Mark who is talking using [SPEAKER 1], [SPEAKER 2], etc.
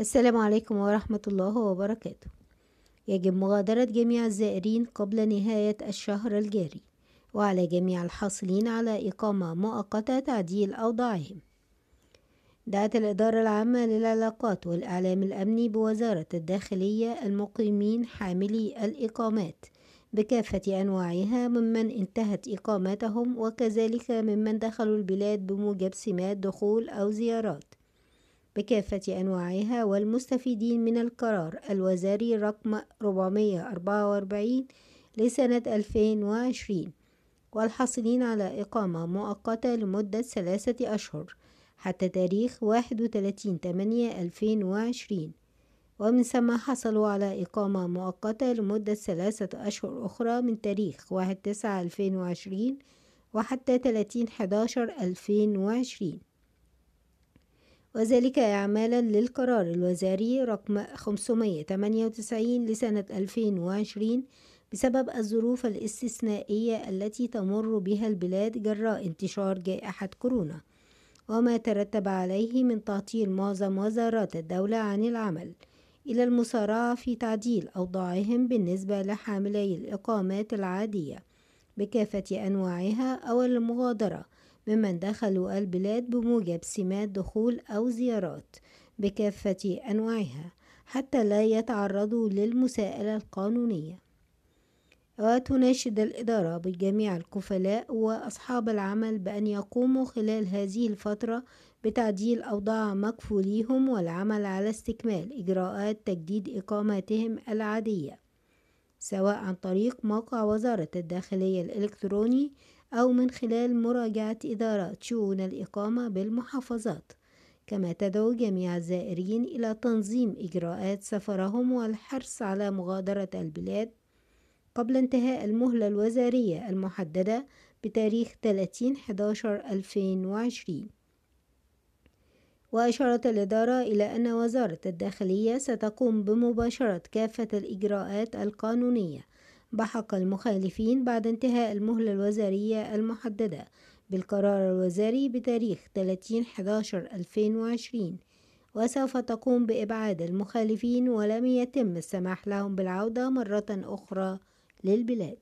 [SPEAKER 1] السلام عليكم ورحمة الله وبركاته يجب مغادرة جميع الزائرين قبل نهاية الشهر الجاري وعلى جميع الحاصلين على إقامة مؤقتة تعديل أوضاعهم دعت الإدارة العامة للعلاقات والإعلام الأمني بوزارة الداخلية المقيمين حاملي الإقامات بكافة أنواعها ممن انتهت إقامتهم وكذلك ممن دخلوا البلاد بموجب سمات دخول أو زيارات بكافة أنواعها والمستفيدين من القرار الوزاري رقم 444 لسنة 2020 والحاصلين على إقامة مؤقتة لمدة ثلاثة أشهر حتى تاريخ 31/8/2020 ومن ثم حصلوا على إقامة مؤقتة لمدة ثلاثة أشهر أخرى من تاريخ 1/9/2020 وحتى 30/11/2020 وذلك إعمالا للقرار الوزاري رقم 598 لسنة 2020 بسبب الظروف الاستثنائية التي تمر بها البلاد جراء انتشار جائحة كورونا وما ترتب عليه من تعطيل معظم وزارات الدولة عن العمل إلى المصارعة في تعديل أوضاعهم بالنسبة لحاملي الإقامات العادية بكافة أنواعها أو المغادرة ممن دخلوا البلاد بموجب سمات دخول أو زيارات بكافة أنواعها حتى لا يتعرضوا للمساءلة القانونية وتناشد الإدارة بجميع الكفلاء وأصحاب العمل بأن يقوموا خلال هذه الفترة بتعديل أوضاع مكفوليهم والعمل على استكمال إجراءات تجديد إقامتهم العادية سواء عن طريق موقع وزارة الداخلية الإلكتروني أو من خلال مراجعة إدارات شؤون الإقامة بالمحافظات كما تدعو جميع الزائرين إلى تنظيم إجراءات سفرهم والحرص على مغادرة البلاد قبل انتهاء المهلة الوزارية المحددة بتاريخ 30/11/2020 وأشارت الإدارة إلى أن وزارة الداخلية ستقوم بمباشرة كافة الإجراءات القانونية بحق المخالفين بعد انتهاء المهلة الوزارية المحددة بالقرار الوزاري بتاريخ 30/11/2020 وسوف تقوم بإبعاد المخالفين ولم يتم السماح لهم بالعودة مرة أخرى للبلاد